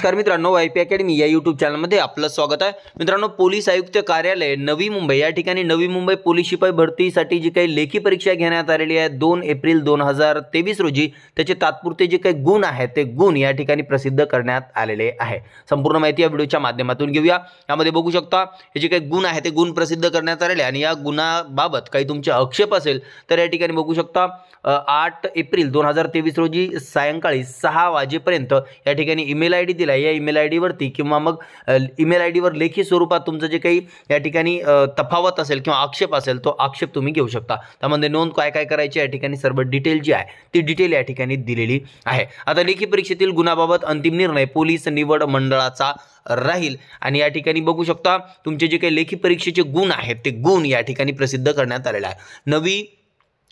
नमस्कार मित्रांनो Y P academy या यूट्यूब चॅनलमध्ये आपलं स्वागत आहे मित्रांनो पोलीस आयुक्त कार्यालय नवी मुंबई या ठिकाणी नवी मुंबई पोलीस शिपाई भरतीसाठी जी काही लेखी परीक्षा घेण्यात आलेली आहे दोन एप्रिल दोन हजार तेवीस रोजी त्याचे तात्पुरते जे काही गुण आहे ते गुण या ठिकाणी प्रसिद्ध करण्यात आलेले आहे संपूर्ण माहिती या व्हिडिओच्या माध्यमातून घेऊया यामध्ये बघू शकता हे जे काही गुण आहे ते गुण प्रसिद्ध करण्यात आलेले आणि या गुणाबाबत काही तुमचे आक्षेप असेल तर या ठिकाणी बघू शकता आठ एप्रिल दोन हजार तेवीस रोजी सायंकाळी सहा वाजेपर्यंत या ठिकाणी ईमेल आय डी केला या ईमेल आय डीवरती किंवा मग ईमेल आय डीवर लेखी स्वरूपात तुमचं जे काही या ठिकाणी तफावत असेल किंवा आक्षेप असेल तो आक्षेप तुम्ही घेऊ शकता त्यामध्ये नोंद काय काय करायची या ठिकाणी सर्व डिटेल जी आहे ती डिटेल या ठिकाणी दिलेली आहे आता लेखी परीक्षेतील गुणाबाबत अंतिम निर्णय पोलीस निवड मंडळाचा राहील आणि या ठिकाणी बघू शकता तुमचे जे काही लेखी परीक्षेचे गुण आहेत ते गुण या ठिकाणी प्रसिद्ध करण्यात आलेला आहे Navi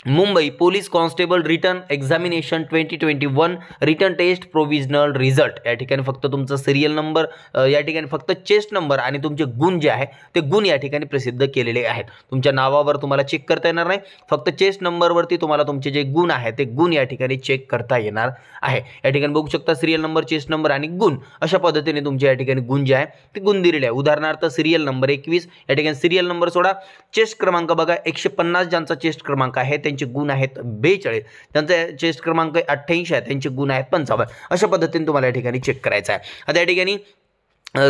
Mumbai police constable written examination twenty twenty one written test provisional result या ठिकाणी फक्त तुमचा सिरियल नंबर या ठिकाणी फक्त चेस्ट नंबर आणि तुमचे गुण जे आहे ते गुण या ठिकाणी प्रसिद्ध केलेले आहेत तुमच्या नावावर तुम्हाला चेक करता येणार नाही फक्त चेस्ट नंबरवरती तुम्हाला तुमचे जे गुण आहे ते गुण या ठिकाणी चेक करता येणार आहे या ठिकाणी बघू शकता सिरियल नंबर चेस्ट नंबर आणि गुण अशा पद्धतीने तुमचे या ठिकाणी गुण जे आहे ते गुण दिलेले आहे उदाहरणार्थ सिरियल नंबर एकवीस या ठिकाणी सिरियल नंबर सोडा चेस्ट क्रमांक बघा एकशे पन्नास ज्यांचा चेस्ट क्रमांक आहे त्यांचे गुण आहेत बेचाळीस त्यांचा चेस्ट क्रमांक अठ्ठ्याऐंशी आहे त्यांचे गुण आहेत पंचावन्न अशा पद्धतीने तुम्हाला या ठिकाणी चेक करायचा आहे आता या ठिकाणी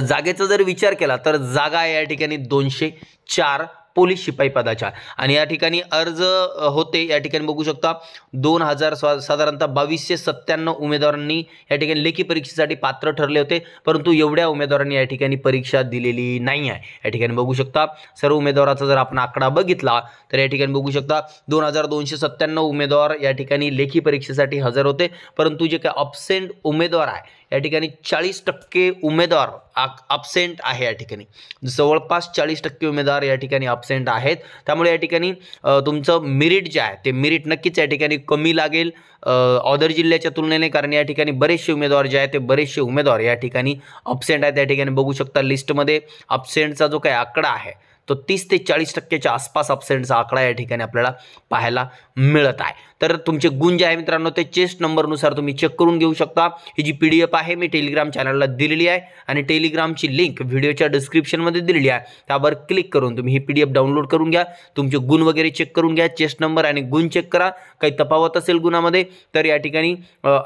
जागेचा जर विचार केला तर जागा या ठिकाणी दोनशे चार पोलीस शिपाई पदाच्या आणि या ठिकाणी अर्ज होते या ठिकाणी बघू शकता दोन हजार साधारणतः बावीसशे सत्त्याण्णव उमेदवारांनी या ठिकाणी लेखी परीक्षेसाठी पात्र ठरले होते परंतु एवढ्या उमेदवारांनी या ठिकाणी परीक्षा दिलेली नाही आहे या ठिकाणी बघू शकता सर्व उमेदवाराचा जर आपण आकडा बघितला तर या ठिकाणी बघू शकता दोन हजार दोनशे सत्त्याण्णव उमेदवार या ठिकाणी लेखी परीक्षेसाठी हजर होते परंतु जे काय ऑब्सेंट उमेदवार आहे या ठिकाणी चाळीस टक्के उमेदवार अपसेंट आहे या ठिकाणी जवळपास चाळीस टक्के उमेदवार या ठिकाणी अपसेंट आहेत त्यामुळे या ठिकाणी तुमचं मिरिट जे आहे ते मिरिट नक्कीच या ठिकाणी कमी लागेल ऑदर जिल्ह्याच्या तुलनेने कारण या ठिकाणी बरेचसे उमेदवार जे आहेत ते बरेचसे उमेदवार या ठिकाणी अपसेंट आहेत या ठिकाणी बघू शकता लिस्टमध्ये अपसेंटचा जो काही आकडा आहे तो तीस ते चाळीस टक्क्याच्या आसपास अपसेंटचा आकडा या ठिकाणी आपल्याला पाहायला मिळत आहे तर तुमचे गुण जे आहे मित्रांनो ते चेस्ट नंबरनुसार तुम्ही चेक करून घेऊ शकता ही जी पी डी एफ आहे मी टेलिग्राम चॅनलला दिलेली आहे आणि टेलिग्रामची लिंक व्हिडिओच्या डिस्क्रिप्शनमध्ये दिलेली आहे त्यावर क्लिक करून तुम्ही ही पी डी एफ डाउनलोड करून घ्या तुमचे गुण वगैरे चेक करून घ्या चेस्ट नंबर आणि गुण चेक करा काही तफावत असेल गुणामध्ये तर या ठिकाणी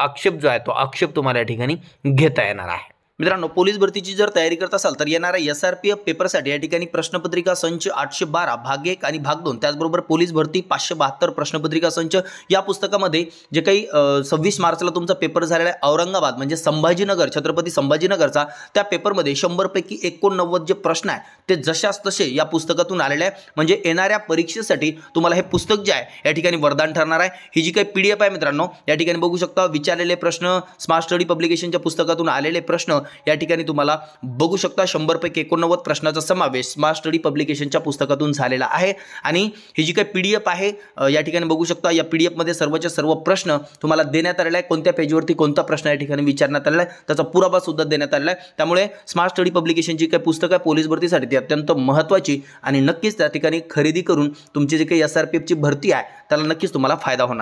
आक्षेप जो आहे तो आक्षेप तुम्हाला या ठिकाणी घेता येणार आहे मित्रांनो पोलीस भरतीची जर तयारी करत असाल तर येणाऱ्या एस आर पी एफ पेपरसाठी या ठिकाणी प्रश्नपत्रिका संच आठशे बारा भाग एक आणि भाग दोन त्याचबरोबर पोलीस भरती पाचशे बहात्तर प्रश्नपत्रिका संच या पुस्तकामध्ये जे काही सव्वीस मार्चला तुमचा पेपर झालेला आहे औरंगाबाद म्हणजे संभाजीनगर छत्रपती संभाजीनगरचा त्या पेपरमध्ये शंभरपैकी एकोणनव्वद जे प्रश्न आहे ते जशास तसे या पुस्तकातून आलेले आहे म्हणजे येणाऱ्या परीक्षेसाठी तुम्हाला हे पुस्तक जे आहे या ठिकाणी वरदान ठरणार आहे ही जी काही पी डी एफ आहे मित्रांनो या ठिकाणी बघू शकता विचारलेले प्रश्न स्मार्ट स्टडी पब्लिकेशनच्या पुस्तकातून आलेले प्रश्न या ठिकाणी तुम्हाला बघू शकता शंभरपैकी एकोणनव्वद प्रश्नाचा समावेश स्मार्ट स्टडी पब्लिकेशनच्या पुस्तकातून झालेला आहे आणि ही जी काही पी डी एफ आहे या ठिकाणी बघू शकता या पी डी एफमध्ये सर्वच्या सर्व प्रश्न तुम्हाला देण्यात आलेला आहे कोणत्या पेजवरती कोणता प्रश्न या ठिकाणी विचारण्यात आलेला आहे त्याचा पुरावासुद्धा देण्यात आलेला आहे त्यामुळे स्मार्ट स्टडी पब्लिकेशनची काही पुस्तकं आहे पोलीस भरतीसाठी ती अत्यंत महत्त्वाची आणि नक्कीच त्या ठिकाणी खरेदी करून तुमची जी काही एस आर पी एफची भरती आहे त्याला नक्कीच तुम्हाला फायदा होणार